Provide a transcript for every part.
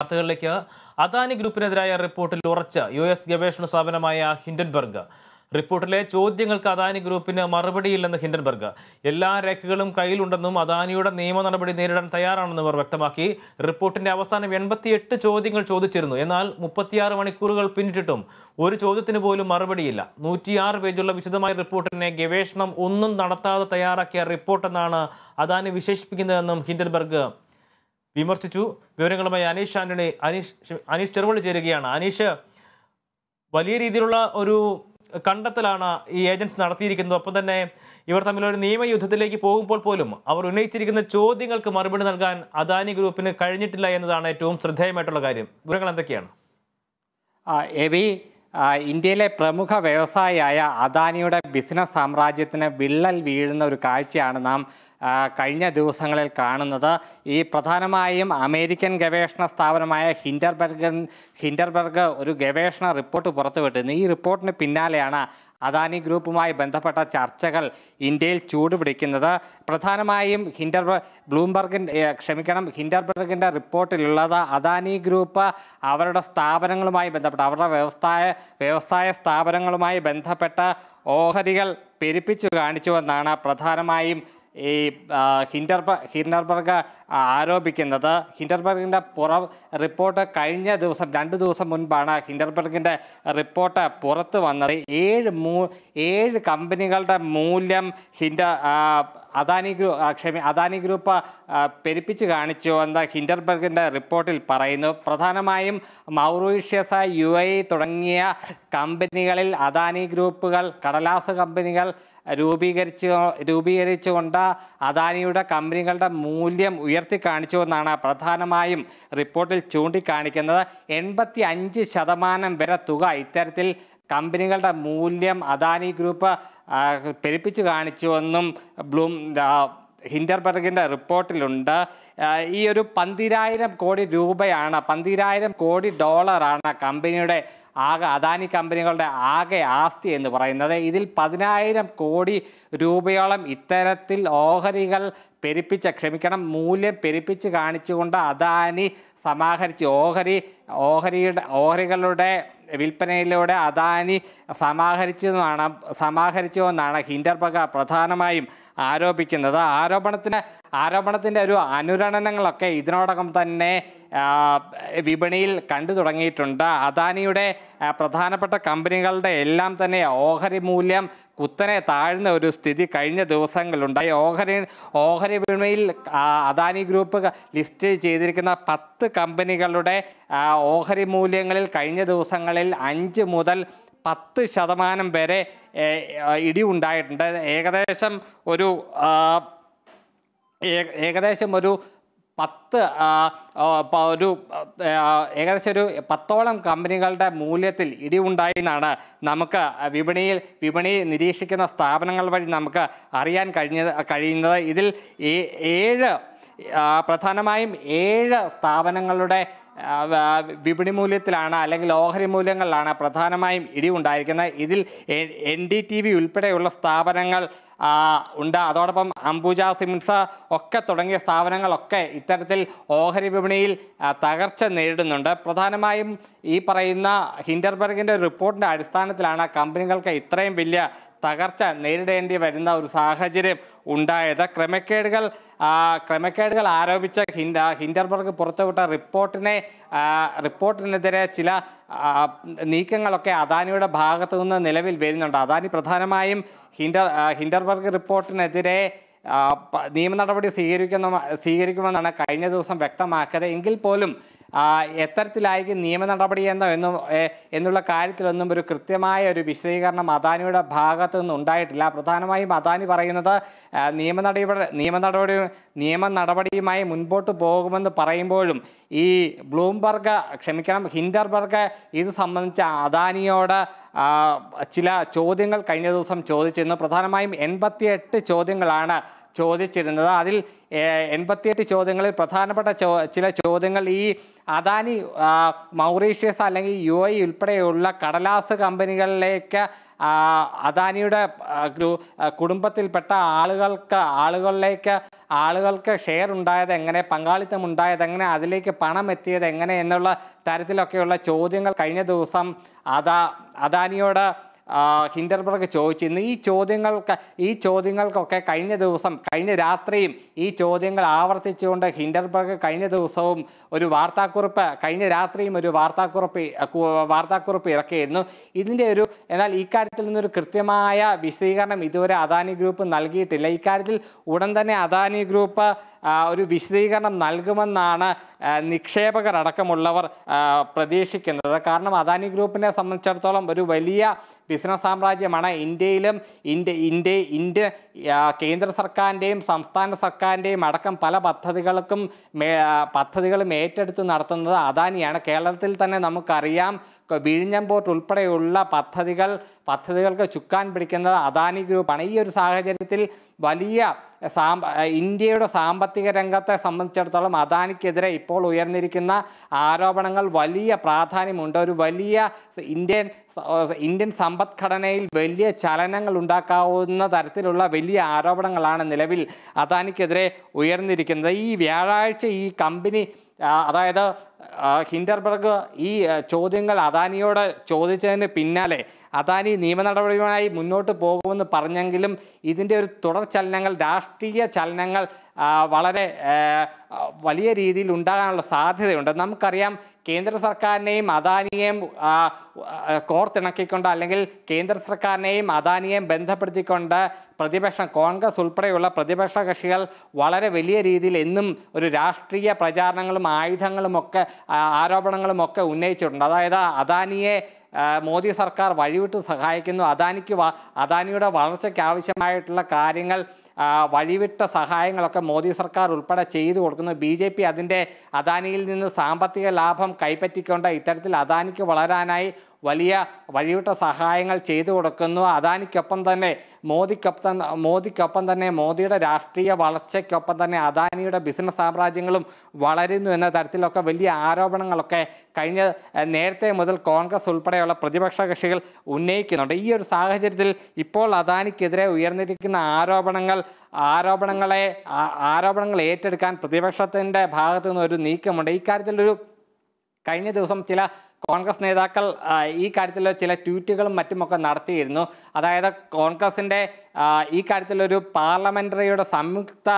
വാർത്തകളിലേക്ക് അദാനി ഗ്രൂപ്പിനെതിരായ റിപ്പോർട്ടിൽ ഉറച്ച യു എസ് ഗവേഷണ സ്ഥാപനമായ ഹിൻഡൻബർഗ് റിപ്പോർട്ടിലെ ചോദ്യങ്ങൾക്ക് അദാനി ഗ്രൂപ്പിന് മറുപടിയില്ലെന്ന് ഹിൻഡൻബർഗ് എല്ലാ രേഖകളും കയ്യിലുണ്ടെന്നും അദാനിയുടെ നിയമ നടപടി നേരിടാൻ തയ്യാറാണെന്നും അവർ വ്യക്തമാക്കി റിപ്പോർട്ടിന്റെ അവസാനം എൺപത്തിയെട്ട് ചോദ്യങ്ങൾ ചോദിച്ചിരുന്നു എന്നാൽ മുപ്പത്തിയാറ് മണിക്കൂറുകൾ പിന്നിട്ടിട്ടും ഒരു ചോദ്യത്തിന് പോലും മറുപടിയില്ല നൂറ്റിയാറ് പേജുള്ള വിശദമായ റിപ്പോർട്ടിനെ ഗവേഷണം ഒന്നും നടത്താതെ തയ്യാറാക്കിയ റിപ്പോർട്ടെന്നാണ് അദാനി വിശേഷിപ്പിക്കുന്നതെന്നും ഹിൻഡൻബർഗ് വിമർശിച്ചു വിവരങ്ങളുമായി അനീഷ് ആന്റണി അനീഷ് അനീഷ് ചെറുപള്ളി ചേരുകയാണ് അനീഷ് വലിയ രീതിയിലുള്ള ഒരു കണ്ടെത്തലാണ് ഈ ഏജൻസ് നടത്തിയിരിക്കുന്നത് ഒപ്പം തന്നെ ഇവർ തമ്മിലൊരു നിയമയുദ്ധത്തിലേക്ക് പോകുമ്പോൾ പോലും അവർ ഉന്നയിച്ചിരിക്കുന്ന ചോദ്യങ്ങൾക്ക് മറുപടി നൽകാൻ അദാനി ഗ്രൂപ്പിന് കഴിഞ്ഞിട്ടില്ല എന്നതാണ് ഏറ്റവും ശ്രദ്ധേയമായിട്ടുള്ള കാര്യം വിവരങ്ങൾ എന്തൊക്കെയാണ് ഇന്ത്യയിലെ പ്രമുഖ വ്യവസായിയായ അദാനിയുടെ ബിസിനസ് സാമ്രാജ്യത്തിന് വിള്ളൽ വീഴുന്ന ഒരു കാഴ്ചയാണ് നാം കഴിഞ്ഞ ദിവസങ്ങളിൽ കാണുന്നത് ഈ പ്രധാനമായും അമേരിക്കൻ ഗവേഷണ സ്ഥാപനമായ ഹിൻഡർബർഗൻ ഹിൻഡർബർഗ് ഒരു ഗവേഷണ റിപ്പോർട്ട് പുറത്തുവിട്ടിരുന്നു ഈ റിപ്പോർട്ടിന് പിന്നാലെയാണ് അദാനി ഗ്രൂപ്പുമായി ബന്ധപ്പെട്ട ചർച്ചകൾ ഇന്ത്യയിൽ ചൂടുപിടിക്കുന്നത് പ്രധാനമായും ഹിൻഡർ ബ്ലൂംബർഗിൻ്റെ ക്ഷമിക്കണം ഹിൻഡർബർഗിൻ്റെ റിപ്പോർട്ടിലുള്ളത് അദാനി ഗ്രൂപ്പ് അവരുടെ സ്ഥാപനങ്ങളുമായി ബന്ധപ്പെട്ട അവരുടെ വ്യവസായ വ്യവസായ സ്ഥാപനങ്ങളുമായി ബന്ധപ്പെട്ട ഓഹരികൾ പെരുപ്പിച്ചു കാണിച്ചുവെന്നാണ് പ്രധാനമായും এই হিন্ডারবার্গ ആരോപിക്കുന്നത് ഹിൻഡർബർഗിൻ്റെ പുറ റിപ്പോർട്ട് കഴിഞ്ഞ ദിവസം രണ്ട് ദിവസം മുൻപാണ് ഹിൻഡർബർഗിൻ്റെ റിപ്പോർട്ട് പുറത്തു വന്നത് ഏഴ് മൂ ഏഴ് കമ്പനികളുടെ മൂല്യം ഹിൻഡ അദാനി ഗ്രൂ ക്ഷമി അദാനി ഗ്രൂപ്പ് പെരുപ്പിച്ച് കാണിച്ചു എന്ന് ഹിൻഡർബർഗിൻ്റെ റിപ്പോർട്ടിൽ പറയുന്നു പ്രധാനമായും മൗറീഷ്യസ യു എ തുടങ്ങിയ കമ്പനികളിൽ അദാനി ഗ്രൂപ്പുകൾ കടലാസ് കമ്പനികൾ രൂപീകരിച്ച് രൂപീകരിച്ചുകൊണ്ട് അദാനിയുടെ കമ്പനികളുടെ മൂല്യം ഉയർ ഉയർത്തി കാണിച്ചുവെന്നാണ് പ്രധാനമായും റിപ്പോർട്ടിൽ ചൂണ്ടിക്കാണിക്കുന്നത് എൺപത്തി അഞ്ച് ശതമാനം വരെ തുക ഇത്തരത്തിൽ കമ്പനികളുടെ മൂല്യം അദാനി ഗ്രൂപ്പ് പെരുപ്പിച്ചു കാണിച്ചുവെന്നും ബ്ലൂം ഹിൻഡർബർഗിൻ്റെ റിപ്പോർട്ടിലുണ്ട് ഈ ഒരു പന്തിരായിരം കോടി രൂപയാണ് പന്തിരായിരം കോടി ഡോളറാണ് കമ്പനിയുടെ ആകെ അദാനി കമ്പനികളുടെ ആകെ ആസ്തി എന്ന് പറയുന്നത് ഇതിൽ പതിനായിരം കോടി രൂപയോളം ഇത്തരത്തിൽ ഓഹരികൾ പെരുപ്പിച്ച ക്ഷമിക്കണം മൂല്യം പെരുപ്പിച്ച് കാണിച്ചുകൊണ്ട് അദാനി സമാഹരിച്ച് ഓഹരി ഓഹരിയുടെ ഓഹരികളുടെ വിൽപ്പനയിലൂടെ അദാനി സമാഹരിച്ചെന്നാണ് സമാഹരിച്ചുവെന്നാണ് ഹിൻഡർബർഗ് പ്രധാനമായും ആരോപിക്കുന്നത് ആരോപണത്തിന് ആരോപണത്തിൻ്റെ ഒരു അനുരണനങ്ങളൊക്കെ ഇതിനോടകം തന്നെ വിപണിയിൽ കണ്ടു തുടങ്ങിയിട്ടുണ്ട് അദാനിയുടെ പ്രധാനപ്പെട്ട കമ്പനികളുടെ എല്ലാം തന്നെ ഓഹരി മൂല്യം കുത്തനെ താഴ്ന്ന ഒരു സ്ഥിതി കഴിഞ്ഞ ദിവസങ്ങളുണ്ടായി ഓഹരി ഓഹരി വിപണിയിൽ അദാനി ഗ്രൂപ്പ് ലിസ്റ്റ് ചെയ്തിരിക്കുന്ന പത്ത് കമ്പനികളുടെ ഓഹരി മൂല്യങ്ങളിൽ കഴിഞ്ഞ ദിവസങ്ങളിൽ അഞ്ച് മുതൽ പത്ത് ശതമാനം വരെ ഇടിവുണ്ടായിട്ടുണ്ട് ഏകദേശം ഒരു ഏകദേശം ഒരു പത്ത് ഒരു ഏകദേശം ഒരു പത്തോളം കമ്പനികളുടെ മൂല്യത്തിൽ ഇടിവുണ്ടായി എന്നാണ് നമുക്ക് വിപണിയിൽ വിപണി നിരീക്ഷിക്കുന്ന സ്ഥാപനങ്ങൾ വഴി നമുക്ക് അറിയാൻ കഴിഞ്ഞ കഴിയുന്നത് ഇതിൽ ഏഴ് പ്രധാനമായും ഏഴ് സ്ഥാപനങ്ങളുടെ വിപണി മൂല്യത്തിലാണ് അല്ലെങ്കിൽ ഓഹരി മൂല്യങ്ങളിലാണ് പ്രധാനമായും ഇടിവുണ്ടായിരിക്കുന്നത് ഇതിൽ എൻ ഡി ടി വി ഉൾപ്പെടെയുള്ള സ്ഥാപനങ്ങൾ ഉണ്ട് അതോടൊപ്പം അംബുജ സിംസ് ഒക്കെ തുടങ്ങിയ സ്ഥാപനങ്ങളൊക്കെ ഇത്തരത്തിൽ ഓഹരി വിപണിയിൽ തകർച്ച നേരിടുന്നുണ്ട് പ്രധാനമായും ഈ പറയുന്ന ഹിൻഡർബർഗിൻ്റെ റിപ്പോർട്ടിൻ്റെ അടിസ്ഥാനത്തിലാണ് കമ്പനികൾക്ക് ഇത്രയും വലിയ തകർച്ച നേരിടേണ്ടി വരുന്ന ഒരു സാഹചര്യം ഉണ്ടായത് ക്രമക്കേടുകൾ ക്രമക്കേടുകൾ ആരോപിച്ച ഹിൻഡ ഹിൻഡർബർഗ് പുറത്തുവിട്ട റിപ്പോർട്ടിനെ റിപ്പോർട്ടിനെതിരെ ചില നീക്കങ്ങളൊക്കെ അദാനിയുടെ ഭാഗത്തു നിന്ന് നിലവിൽ വരുന്നുണ്ട് അദാനി പ്രധാനമായും ഹിൻഡർ ഹിൻഡർബർഗ് റിപ്പോർട്ടിനെതിരെ നിയമ നടപടി സ്വീകരിക്കുന്ന സ്വീകരിക്കുമെന്നാണ് കഴിഞ്ഞ ദിവസം വ്യക്തമാക്കിയത് എങ്കിൽ പോലും എത്തരത്തിലായിരിക്കും നിയമ നടപടി എന്നോ എന്നും എന്നുള്ള കാര്യത്തിലൊന്നും ഒരു കൃത്യമായ ഒരു വിശദീകരണം അദാനിയുടെ ഭാഗത്തു നിന്നും ഉണ്ടായിട്ടില്ല പ്രധാനമായും അദാനി പറയുന്നത് നിയമ നടപടി നിയമ നടപടി നിയമ നടപടിയുമായി മുൻപോട്ട് പോകുമെന്ന് പറയുമ്പോഴും ഈ ബ്ലൂംബർഗ് ക്ഷമിക്കണം ഹിൻഡർബർഗ് ഇത് സംബന്ധിച്ച അദാനിയോട് ചില ചോദ്യങ്ങൾ കഴിഞ്ഞ ദിവസം ചോദിച്ചിരുന്നു പ്രധാനമായും എൺപത്തിയെട്ട് ചോദ്യങ്ങളാണ് ചോദിച്ചിരുന്നത് അതിൽ എൺപത്തിയെട്ട് ചോദ്യങ്ങളിൽ പ്രധാനപ്പെട്ട ചോ ചില ചോദ്യങ്ങൾ ഈ അദാനി മൗറീഷ്യസ് അല്ലെങ്കിൽ യു എ ഉൾപ്പെടെയുള്ള കടലാസ് കമ്പനികളിലേക്ക് അദാനിയുടെ കുടുംബത്തിൽപ്പെട്ട ആളുകൾക്ക് ആളുകളിലേക്ക് ആളുകൾക്ക് ഷെയർ ഉണ്ടായത് എങ്ങനെ പങ്കാളിത്തം ഉണ്ടായത് എങ്ങനെ അതിലേക്ക് പണം എത്തിയത് എങ്ങനെ എന്നുള്ള തരത്തിലൊക്കെയുള്ള ചോദ്യങ്ങൾ കഴിഞ്ഞ ദിവസം അദാ അദാനിയോട് ഹിൻഡർബർഗ് ചോദിച്ചിരുന്നു ഈ ചോദ്യങ്ങൾക്ക് ഈ ചോദ്യങ്ങൾക്കൊക്കെ കഴിഞ്ഞ ദിവസം കഴിഞ്ഞ രാത്രിയും ഈ ചോദ്യങ്ങൾ ആവർത്തിച്ചുകൊണ്ട് ഹിൻഡർബർഗ് കഴിഞ്ഞ ദിവസവും ഒരു വാർത്താക്കുറിപ്പ് കഴിഞ്ഞ രാത്രിയും ഒരു വാർത്താക്കുറിപ്പ് വാർത്താക്കുറിപ്പ് ഇറക്കിയിരുന്നു ഇതിൻ്റെ ഒരു എന്നാൽ ഇക്കാര്യത്തിൽ നിന്നൊരു കൃത്യമായ വിശദീകരണം ഇതുവരെ അദാനി ഗ്രൂപ്പ് നൽകിയിട്ടില്ല ഇക്കാര്യത്തിൽ ഉടൻ തന്നെ അദാനി ഗ്രൂപ്പ് ഒരു വിശദീകരണം നൽകുമെന്നാണ് അടക്കമുള്ളവർ പ്രതീക്ഷിക്കുന്നത് കാരണം അദാനി ഗ്രൂപ്പിനെ സംബന്ധിച്ചിടത്തോളം ഒരു വലിയ ബിസിനസ് സാമ്രാജ്യമാണ് ഇന്ത്യയിലും ഇന്ത്യ ഇന്ത്യ ഇന്ത്യ കേന്ദ്ര സർക്കാരിൻ്റെയും സംസ്ഥാന സർക്കാരിൻ്റെയും അടക്കം പല പദ്ധതികൾക്കും പദ്ധതികളും ഏറ്റെടുത്ത് നടത്തുന്നത് അദാനിയാണ് കേരളത്തിൽ തന്നെ നമുക്കറിയാം വിഴിഞ്ഞമ്പോർട്ട് ഉൾപ്പെടെയുള്ള പദ്ധതികൾ പദ്ധതികൾക്ക് ചുക്കാൻ പിടിക്കുന്നത് അദാനി ഗ്രൂപ്പാണ് ഈ ഒരു സാഹചര്യത്തിൽ വലിയ സാമ്പ ഇന്ത്യയുടെ സാമ്പത്തിക രംഗത്തെ സംബന്ധിച്ചിടത്തോളം അദാനിക്കെതിരെ ഇപ്പോൾ ഉയർന്നിരിക്കുന്ന ആരോപണങ്ങൾ വലിയ പ്രാധാന്യമുണ്ട് ഒരു വലിയ ഇന്ത്യൻ ഇന്ത്യൻ സമ്പദ്ഘടനയിൽ വലിയ ചലനങ്ങൾ ഉണ്ടാക്കാവുന്ന തരത്തിലുള്ള വലിയ ആരോപണങ്ങളാണ് നിലവിൽ അദാനിക്കെതിരെ ഉയർന്നിരിക്കുന്നത് ഈ വ്യാഴാഴ്ച ഈ കമ്പനി അതായത് ഹിൻഡർബർഗ് ഈ ചോദ്യങ്ങൾ അദാനിയോട് ചോദിച്ചതിന് പിന്നാലെ അദാനി നിയമ നടപടിയുമായി മുന്നോട്ട് പോകുമെന്ന് പറഞ്ഞെങ്കിലും ഇതിൻ്റെ ഒരു തുടർ ചലനങ്ങൾ രാഷ്ട്രീയ ചലനങ്ങൾ വളരെ വലിയ രീതിയിൽ ഉണ്ടാകാനുള്ള സാധ്യതയുണ്ട് നമുക്കറിയാം കേന്ദ്ര സർക്കാരിനെയും അദാനിയെയും കോർത്തിണക്കിക്കൊണ്ട് അല്ലെങ്കിൽ കേന്ദ്ര സർക്കാരിനെയും അദാനിയെയും ബന്ധപ്പെടുത്തിക്കൊണ്ട് പ്രതിപക്ഷം കോൺഗ്രസ് ഉൾപ്പെടെയുള്ള പ്രതിപക്ഷ കക്ഷികൾ വളരെ വലിയ രീതിയിൽ എന്നും ഒരു രാഷ്ട്രീയ പ്രചാരണങ്ങളും ആയുധങ്ങളുമൊക്കെ ആരോപണങ്ങളുമൊക്കെ ഉന്നയിച്ചിട്ടുണ്ട് അതായത് അദാനിയെ മോദി സർക്കാർ വഴിവിട്ട് സഹായിക്കുന്നു അദാനിക്ക് അദാനിയുടെ വളർച്ചയ്ക്ക് ആവശ്യമായിട്ടുള്ള കാര്യങ്ങൾ വഴിവിട്ട സഹായങ്ങളൊക്കെ മോദി സർക്കാർ ഉൾപ്പെടെ ചെയ്തു കൊടുക്കുന്നു ബി ജെ പി അതിൻ്റെ അദാനിയിൽ നിന്ന് സാമ്പത്തിക ലാഭം കൈപ്പറ്റിക്കൊണ്ട് ഇത്തരത്തിൽ അദാനിക്ക് വളരാനായി വലിയ വഴിവിട്ട സഹായങ്ങൾ ചെയ്തു കൊടുക്കുന്നു അദാനിക്കൊപ്പം തന്നെ മോദിക്കൊപ്പം മോദിക്കൊപ്പം തന്നെ മോദിയുടെ രാഷ്ട്രീയ വളർച്ചയ്ക്കൊപ്പം തന്നെ അദാനിയുടെ ബിസിനസ് സാമ്രാജ്യങ്ങളും വളരുന്നു എന്ന തരത്തിലൊക്കെ വലിയ ആരോപണങ്ങളൊക്കെ കഴിഞ്ഞ നേരത്തെ മുതൽ കോൺഗ്രസ് ഉൾപ്പെടെയുള്ള പ്രതിപക്ഷ കക്ഷികൾ ഉന്നയിക്കുന്നുണ്ട് ഈ ഒരു സാഹചര്യത്തിൽ ഇപ്പോൾ അദാനിക്കെതിരെ ഉയർന്നിരിക്കുന്ന ആരോപണങ്ങൾ ആരോപണങ്ങളെ ആരോപണങ്ങൾ ഏറ്റെടുക്കാൻ പ്രതിപക്ഷത്തിൻ്റെ ഭാഗത്തു നിന്നൊരു ഒരു നീക്കമുണ്ട് ഇക്കാര്യത്തിലൊരു കഴിഞ്ഞ ദിവസം ചില കോൺഗ്രസ് നേതാക്കൾ ഈ കാര്യത്തിൽ ചില ട്വീറ്റുകളും മറ്റുമൊക്കെ നടത്തിയിരുന്നു അതായത് കോൺഗ്രസിൻ്റെ ഈ കാര്യത്തിലൊരു പാർലമെൻ്ററിയുടെ സംയുക്ത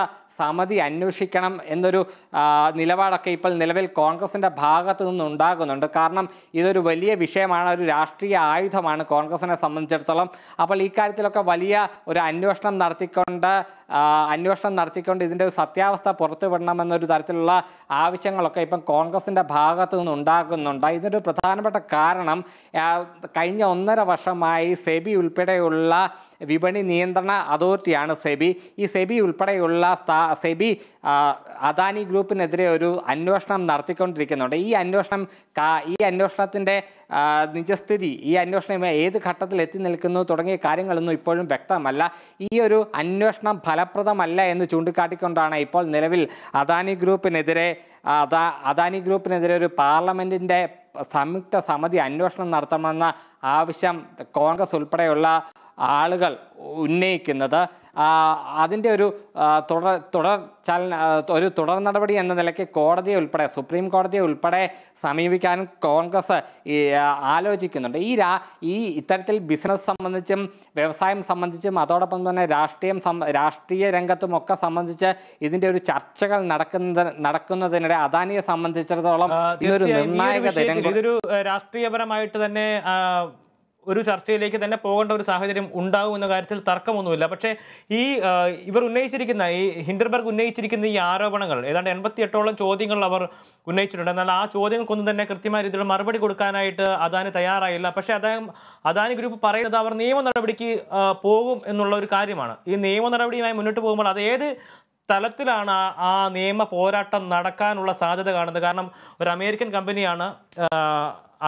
സമിതി അന്വേഷിക്കണം എന്നൊരു നിലപാടൊക്കെ ഇപ്പോൾ നിലവിൽ കോൺഗ്രസിൻ്റെ ഭാഗത്തു നിന്നുണ്ടാകുന്നുണ്ട് കാരണം ഇതൊരു വലിയ വിഷയമാണ് ഒരു രാഷ്ട്രീയ ആയുധമാണ് കോൺഗ്രസിനെ സംബന്ധിച്ചിടത്തോളം അപ്പോൾ ഈ കാര്യത്തിലൊക്കെ വലിയ ഒരു അന്വേഷണം നടത്തിക്കൊണ്ട് അന്വേഷണം നടത്തിക്കൊണ്ട് ഇതിൻ്റെ ഒരു സത്യാവസ്ഥ പുറത്തുവിടണമെന്നൊരു തരത്തിലുള്ള ആവശ്യങ്ങളൊക്കെ ഇപ്പം കോൺഗ്രസിൻ്റെ ഭാഗത്തു നിന്നുണ്ടാകുന്നുണ്ട് ഇതിനൊരു പ്രധാനപ്പെട്ട കാരണം കഴിഞ്ഞ ഒന്നര വർഷമായി സെബി ഉൾപ്പെടെയുള്ള വിപണി നിയന്ത്രണ അതോറിറ്റിയാണ് സെബി ഈ സെബി ഉൾപ്പെടെയുള്ള സെബി അദാനി ഗ്രൂപ്പിനെതിരെ ഒരു അന്വേഷണം നടത്തിക്കൊണ്ടിരിക്കുന്നുണ്ട് ഈ അന്വേഷണം ഈ അന്വേഷണത്തിൻ്റെ നിജസ്ഥിതി ഈ അന്വേഷണം ഏത് ഘട്ടത്തിൽ എത്തി നിൽക്കുന്നു തുടങ്ങിയ കാര്യങ്ങളൊന്നും ഇപ്പോഴും വ്യക്തമല്ല ഈ ഒരു അന്വേഷണം ഫലപ്രദമല്ല എന്ന് ചൂണ്ടിക്കാട്ടിക്കൊണ്ടാണ് ഇപ്പോൾ നിലവിൽ അദാനി ഗ്രൂപ്പിനെതിരെ അദാ അദാനി ഗ്രൂപ്പിനെതിരെ ഒരു പാർലമെൻറ്റിൻ്റെ സംയുക്ത സമിതി അന്വേഷണം നടത്തണമെന്ന ആവശ്യം കോൺഗ്രസ് ഉൾപ്പെടെയുള്ള ആളുകൾ ഉന്നയിക്കുന്നത് അതിൻ്റെ ഒരു തുടർ തുടർ ചല ഒരു തുടർ നടപടി എന്ന നിലയ്ക്ക് കോടതിയെ ഉൾപ്പെടെ സുപ്രീം കോടതിയെ ഉൾപ്പെടെ സമീപിക്കാനും കോൺഗ്രസ് ആലോചിക്കുന്നുണ്ട് ഈ രാ ഈ ഇത്തരത്തിൽ ബിസിനസ് സംബന്ധിച്ചും വ്യവസായം സംബന്ധിച്ചും അതോടൊപ്പം തന്നെ രാഷ്ട്രീയം രാഷ്ട്രീയ രംഗത്തുമൊക്കെ സംബന്ധിച്ച് ഇതിൻ്റെ ഒരു ചർച്ചകൾ നടക്കുന്നത് നടക്കുന്നതിനിടെ അദാനിയെ സംബന്ധിച്ചിടത്തോളം ഇതൊരു നിർണായക ഇതൊരു രാഷ്ട്രീയപരമായിട്ട് തന്നെ ഒരു ചർച്ചയിലേക്ക് തന്നെ പോകേണ്ട ഒരു സാഹചര്യം ഉണ്ടാകും എന്ന കാര്യത്തിൽ തർക്കമൊന്നുമില്ല പക്ഷേ ഈ ഇവർ ഉന്നയിച്ചിരിക്കുന്ന ഈ ഹിൻഡർബർഗ് ഉന്നയിച്ചിരിക്കുന്ന ഈ ആരോപണങ്ങൾ ഏതാണ്ട് എൺപത്തിയെട്ടോളം ചോദ്യങ്ങൾ അവർ ഉന്നയിച്ചിട്ടുണ്ട് എന്നാൽ ആ ചോദ്യങ്ങൾക്കൊന്നും തന്നെ കൃത്യമായ രീതിയിൽ മറുപടി കൊടുക്കാനായിട്ട് അദാന് തയ്യാറായില്ല പക്ഷേ അദ്ദേഹം അദാനി ഗ്രൂപ്പ് പറയുന്നത് അവർ നിയമ നടപടിക്ക് പോകും എന്നുള്ള ഒരു കാര്യമാണ് ഈ നിയമ നടപടിയുമായി മുന്നോട്ട് പോകുമ്പോൾ അത് ഏത് തലത്തിലാണ് ആ നിയമ പോരാട്ടം നടക്കാനുള്ള സാധ്യത കാണുന്നത് കാരണം ഒരു അമേരിക്കൻ കമ്പനിയാണ്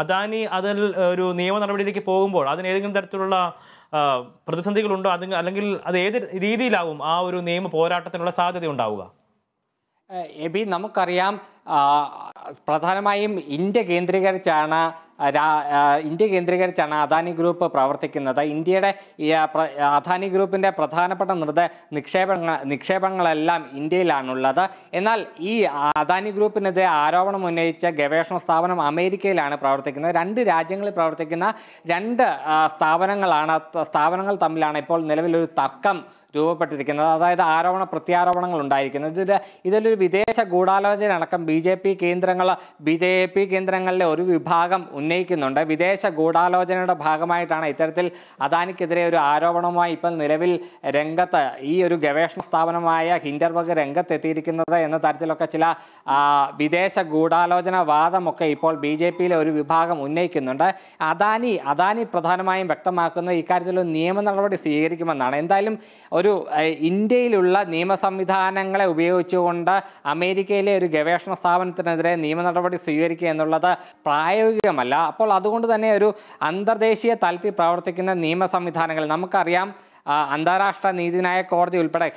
അദാനി അതിൽ ഒരു നിയമ നടപടിയിലേക്ക് പോകുമ്പോൾ അതിന് ഏതെങ്കിലും തരത്തിലുള്ള പ്രതിസന്ധികളുണ്ടോ അതിന് അല്ലെങ്കിൽ അത് ഏത് രീതിയിലാവും ആ ഒരു നിയമ പോരാട്ടത്തിനുള്ള സാധ്യത ഉണ്ടാവുക എബി നമുക്കറിയാം പ്രധാനമായും ഇന്ത്യ കേന്ദ്രീകരിച്ചാണ് ഇന്ത്യ കേന്ദ്രീകരിച്ചാണ് അദാനി ഗ്രൂപ്പ് പ്രവർത്തിക്കുന്നത് ഇന്ത്യയുടെ അദാനി ഗ്രൂപ്പിൻ്റെ പ്രധാനപ്പെട്ട നിർദ്ദ നിക്ഷേപങ്ങൾ നിക്ഷേപങ്ങളെല്ലാം ഇന്ത്യയിലാണുള്ളത് എന്നാൽ ഈ അദാനി ഗ്രൂപ്പിനെതിരെ ആരോപണം ഉന്നയിച്ച ഗവേഷണ സ്ഥാപനം അമേരിക്കയിലാണ് പ്രവർത്തിക്കുന്നത് രണ്ട് രാജ്യങ്ങളിൽ പ്രവർത്തിക്കുന്ന രണ്ട് സ്ഥാപനങ്ങളാണ് സ്ഥാപനങ്ങൾ തമ്മിലാണ് ഇപ്പോൾ നിലവിലൊരു തർക്കം രൂപപ്പെട്ടിരിക്കുന്നത് അതായത് ആരോപണ പ്രത്യാരോപണങ്ങൾ ഉണ്ടായിരിക്കുന്നത് ഇതിൽ ഇതിലൊരു വിദേശ ഗൂഢാലോചന അടക്കം ബി ബി ജെ പി കേന്ദ്രങ്ങൾ ബി ജെ പി കേന്ദ്രങ്ങളിലെ ഒരു വിഭാഗം ഉന്നയിക്കുന്നുണ്ട് വിദേശ ഗൂഢാലോചനയുടെ ഭാഗമായിട്ടാണ് ഇത്തരത്തിൽ അദാനിക്കെതിരെ ഒരു ആരോപണവുമായി ഇപ്പം നിലവിൽ രംഗത്ത് ഈ ഒരു ഗവേഷണ സ്ഥാപനമായ ഹിൻഡർബർഗ് രംഗത്തെത്തിയിരിക്കുന്നത് എന്ന തരത്തിലൊക്കെ ചില വിദേശ ഗൂഢാലോചന വാദമൊക്കെ ഇപ്പോൾ ബി ജെ പിയിലെ ഒരു വിഭാഗം ഉന്നയിക്കുന്നുണ്ട് അദാനി അദാനി പ്രധാനമായും വ്യക്തമാക്കുന്ന ഇക്കാര്യത്തിൽ ഒരു നിയമ നടപടി സ്വീകരിക്കുമെന്നാണ് എന്തായാലും ഒരു ഇന്ത്യയിലുള്ള നിയമ സംവിധാനങ്ങളെ ഉപയോഗിച്ചുകൊണ്ട് അമേരിക്കയിലെ ഒരു ഗവേഷണ സ്ഥാപനത്തിനെതിരെ നിയമ നടപടി സ്വീകരിക്കുക എന്നുള്ളത് പ്രായോഗികമല്ല അപ്പോൾ അതുകൊണ്ട് തന്നെ ഒരു അന്തർദേശീയ തലത്തിൽ പ്രവർത്തിക്കുന്ന നിയമ സംവിധാനങ്ങൾ നമുക്കറിയാം അന്താരാഷ്ട്ര നീതിന്യായ കോടതി ഉൾപ്പെടെ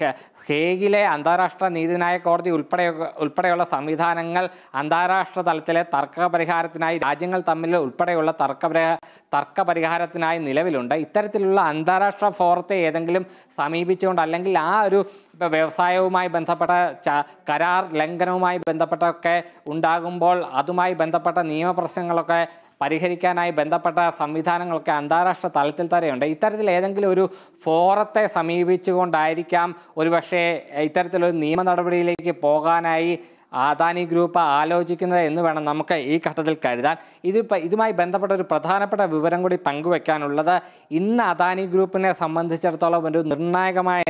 ഹേഗിലെ അന്താരാഷ്ട്ര നീതിന്യായ കോടതി ഉൾപ്പെടെ ഉൾപ്പെടെയുള്ള സംവിധാനങ്ങൾ അന്താരാഷ്ട്ര തലത്തിലെ തർക്ക പരിഹാരത്തിനായി രാജ്യങ്ങൾ തമ്മിൽ ഉൾപ്പെടെയുള്ള തർക്ക തർക്ക പരിഹാരത്തിനായി നിലവിലുണ്ട് ഇത്തരത്തിലുള്ള അന്താരാഷ്ട്ര ഫോറത്തെ ഏതെങ്കിലും സമീപിച്ചുകൊണ്ട് അല്ലെങ്കിൽ ആ ഒരു ഇപ്പോൾ വ്യവസായവുമായി ബന്ധപ്പെട്ട കരാർ ലംഘനവുമായി ബന്ധപ്പെട്ടൊക്കെ ഉണ്ടാകുമ്പോൾ അതുമായി ബന്ധപ്പെട്ട നിയമപ്രശ്നങ്ങളൊക്കെ പരിഹരിക്കാനായി ബന്ധപ്പെട്ട സംവിധാനങ്ങളൊക്കെ അന്താരാഷ്ട്ര തലത്തിൽ തരെയുണ്ട് ഇത്തരത്തിൽ ഏതെങ്കിലും ഒരു ഫോറത്തെ സമീപിച്ചുകൊണ്ടായിരിക്കാം ഒരുപക്ഷെ ഇത്തരത്തിലൊരു നിയമ നടപടിയിലേക്ക് പോകാനായി അദാനി ഗ്രൂപ്പ് ആലോചിക്കുന്നത് എന്ന് വേണം നമുക്ക് ഈ ഘട്ടത്തിൽ കരുതാൻ ഇതിപ്പോൾ ഇതുമായി ബന്ധപ്പെട്ട ഒരു പ്രധാനപ്പെട്ട വിവരം കൂടി പങ്കുവെക്കാനുള്ളത് ഇന്ന് അദാനി ഗ്രൂപ്പിനെ സംബന്ധിച്ചിടത്തോളം ഒരു നിർണായകമായ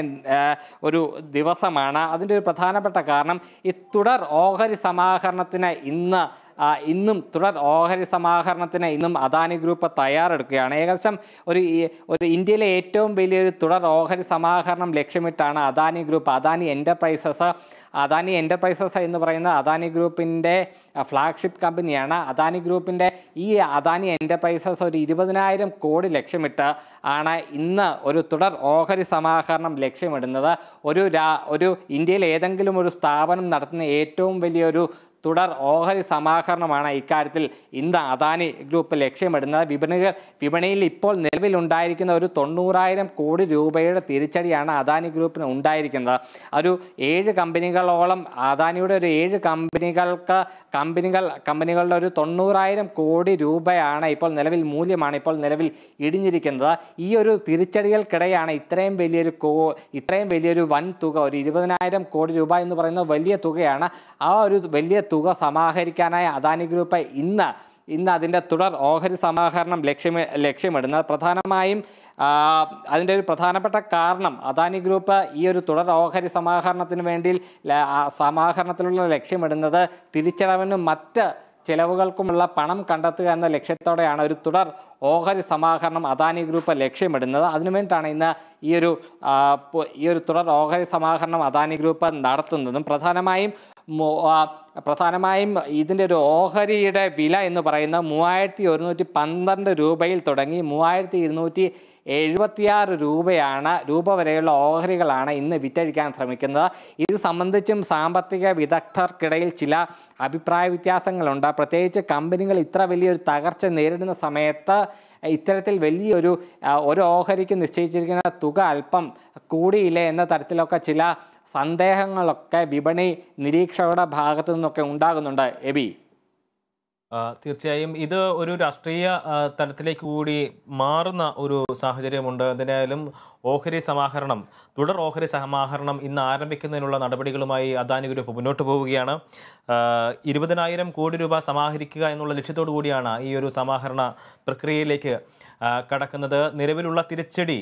ഒരു ദിവസമാണ് അതിൻ്റെ ഒരു പ്രധാനപ്പെട്ട കാരണം ഈ തുടർ ഓഹരി സമാഹരണത്തിന് ഇന്ന് ഇന്നും തുടർ ഓഹരി സമാഹരണത്തിന് ഇന്നും അദാനി ഗ്രൂപ്പ് തയ്യാറെടുക്കുകയാണ് ഏകദേശം ഒരു ഒരു ഇന്ത്യയിലെ ഏറ്റവും വലിയൊരു തുടർ ഓഹരി സമാഹരണം ലക്ഷ്യമിട്ടാണ് Adani group Adani Enterprises Adani Enterprises എന്ന് പറയുന്ന അദാനി ഗ്രൂപ്പിൻ്റെ ഫ്ലാഗ്ഷിപ്പ് കമ്പനിയാണ് അദാനി ഗ്രൂപ്പിൻ്റെ ഈ അദാനി എൻ്റർപ്രൈസസ് ഒരു ഇരുപതിനായിരം കോടി ലക്ഷ്യമിട്ട് ആണ് ഇന്ന് ഒരു തുടർ ഓഹരി സമാഹരണം ലക്ഷ്യമിടുന്നത് ഒരു ഒരു ഇന്ത്യയിൽ ഏതെങ്കിലും ഒരു സ്ഥാപനം നടത്തുന്ന ഏറ്റവും വലിയൊരു തുടർ ഓഹരി സമാഹരണമാണ് ഇക്കാര്യത്തിൽ ഇന്ന് അദാനി ഗ്രൂപ്പ് ലക്ഷ്യമിടുന്നത് വിപണികൾ വിപണിയിൽ ഇപ്പോൾ നിലവിലുണ്ടായിരിക്കുന്ന ഒരു തൊണ്ണൂറായിരം കോടി രൂപയുടെ തിരിച്ചടിയാണ് അദാനി ഗ്രൂപ്പിന് ഉണ്ടായിരിക്കുന്നത് ഒരു ഏഴ് കമ്പനികളോളം അദാനിയുടെ ഒരു ഏഴ് കമ്പനികൾക്ക് കമ്പനികൾ കമ്പനികളുടെ ഒരു തൊണ്ണൂറായിരം കോടി രൂപയാണ് ഇപ്പോൾ നിലവിൽ മൂല്യമാണ് ഇപ്പോൾ നിലവിൽ ഇടിഞ്ഞിരിക്കുന്നത് ഈ ഒരു തിരിച്ചടികൾക്കിടെയാണ് ഇത്രയും വലിയൊരു കോ ഇത്രയും വലിയൊരു വൻ തുക ഒരു ഇരുപതിനായിരം കോടി രൂപ എന്ന് പറയുന്ന വലിയ തുകയാണ് ആ ഒരു വലിയ തുക തുക സമാഹരിക്കാനായി അദാനി ഗ്രൂപ്പ് ഇന്ന് ഇന്ന് അതിൻ്റെ തുടർ ഓഹരി സമാഹരണം ലക്ഷ്യമി ലക്ഷ്യമിടുന്നത് പ്രധാനമായും അതിൻ്റെ ഒരു പ്രധാനപ്പെട്ട കാരണം അദാനി ഗ്രൂപ്പ് ഈ ഒരു തുടർ ഓഹരി സമാഹരണത്തിന് വേണ്ടി സമാഹരണത്തിലുള്ള ലക്ഷ്യമിടുന്നത് തിരിച്ചടവിനും മറ്റ് ചിലവുകൾക്കുമുള്ള പണം കണ്ടെത്തുക എന്ന ലക്ഷ്യത്തോടെയാണ് ഒരു തുടർ ഓഹരി സമാഹരണം അദാനി ഗ്രൂപ്പ് ലക്ഷ്യമിടുന്നത് അതിനു വേണ്ടിയിട്ടാണ് ഇന്ന് ഈ ഒരു ഈ ഒരു തുടർ ഓഹരി സമാഹരണം അദാനി ഗ്രൂപ്പ് നടത്തുന്നതും പ്രധാനമായും പ്രധാനമായും ഇതിൻ്റെ ഒരു ഓഹരിയുടെ വില എന്ന് പറയുന്നത് മൂവായിരത്തി ഒരുന്നൂറ്റി പന്ത്രണ്ട് രൂപയിൽ തുടങ്ങി മൂവായിരത്തി ഇരുന്നൂറ്റി എഴുപത്തിയാറ് രൂപയാണ് രൂപ വരെയുള്ള ഓഹരികളാണ് ഇന്ന് വിറ്റഴിക്കാൻ ശ്രമിക്കുന്നത് ഇത് സംബന്ധിച്ചും സാമ്പത്തിക വിദഗ്ധർക്കിടയിൽ ചില അഭിപ്രായ വ്യത്യാസങ്ങളുണ്ട് പ്രത്യേകിച്ച് കമ്പനികൾ ഇത്ര വലിയൊരു തകർച്ച നേരിടുന്ന സമയത്ത് ഇത്തരത്തിൽ വലിയൊരു ഒരു ഓഹരിക്ക് നിശ്ചയിച്ചിരിക്കുന്ന തുക അല്പം കൂടിയില്ലേ എന്ന തരത്തിലൊക്കെ ചില സന്ദേഹങ്ങളൊക്കെ വിപണി നിരീക്ഷകരുടെ ഭാഗത്തു നിന്നൊക്കെ ഉണ്ടാകുന്നുണ്ട് എബി തീർച്ചയായും ഇത് ഒരു രാഷ്ട്രീയ തലത്തിലേക്ക് കൂടി മാറുന്ന ഒരു സാഹചര്യമുണ്ട് എന്തിനായാലും ഓഹരി സമാഹരണം തുടർ ഓഹരി സമാഹരണം ഇന്ന് ആരംഭിക്കുന്നതിനുള്ള നടപടികളുമായി അദാനി ഗ്രൂപ്പ് മുന്നോട്ട് പോവുകയാണ് ഇരുപതിനായിരം കോടി രൂപ സമാഹരിക്കുക എന്നുള്ള ലക്ഷ്യത്തോടു കൂടിയാണ് ഈ ഒരു സമാഹരണ പ്രക്രിയയിലേക്ക് കടക്കുന്നത് നിലവിലുള്ള തിരിച്ചടി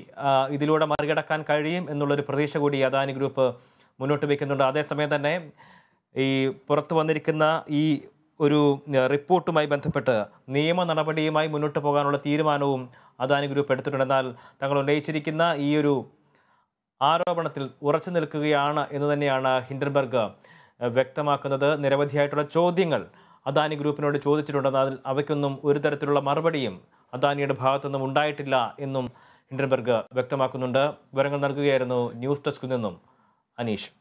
ഇതിലൂടെ മറികടക്കാൻ കഴിയും എന്നുള്ളൊരു പ്രതീക്ഷ കൂടി അദാനി ഗ്രൂപ്പ് മുന്നോട്ട് വയ്ക്കുന്നുണ്ട് അതേസമയം തന്നെ ഈ പുറത്തു വന്നിരിക്കുന്ന ഈ ഒരു റിപ്പോർട്ടുമായി ബന്ധപ്പെട്ട് നിയമ നടപടിയുമായി മുന്നോട്ട് പോകാനുള്ള തീരുമാനവും അദാനി ഗ്രൂപ്പ് എന്നാൽ തങ്ങൾ ഉന്നയിച്ചിരിക്കുന്ന ഈ ഒരു ആരോപണത്തിൽ ഉറച്ചു നിൽക്കുകയാണ് എന്ന് തന്നെയാണ് ഹിൻഡർബർഗ് വ്യക്തമാക്കുന്നത് നിരവധിയായിട്ടുള്ള ചോദ്യങ്ങൾ അദാനി ഗ്രൂപ്പിനോട് ചോദിച്ചിട്ടുണ്ടെന്ന് അതിൽ അവയ്ക്കൊന്നും ഒരു തരത്തിലുള്ള മറുപടിയും അദാനിയുടെ ഭാഗത്തുനിന്നും ഉണ്ടായിട്ടില്ല എന്നും ഹിൻഡർബർഗ് വ്യക്തമാക്കുന്നുണ്ട് വിവരങ്ങൾ നൽകുകയായിരുന്നു ന്യൂസ് ഡെസ്കിൽ നിന്നും Anish.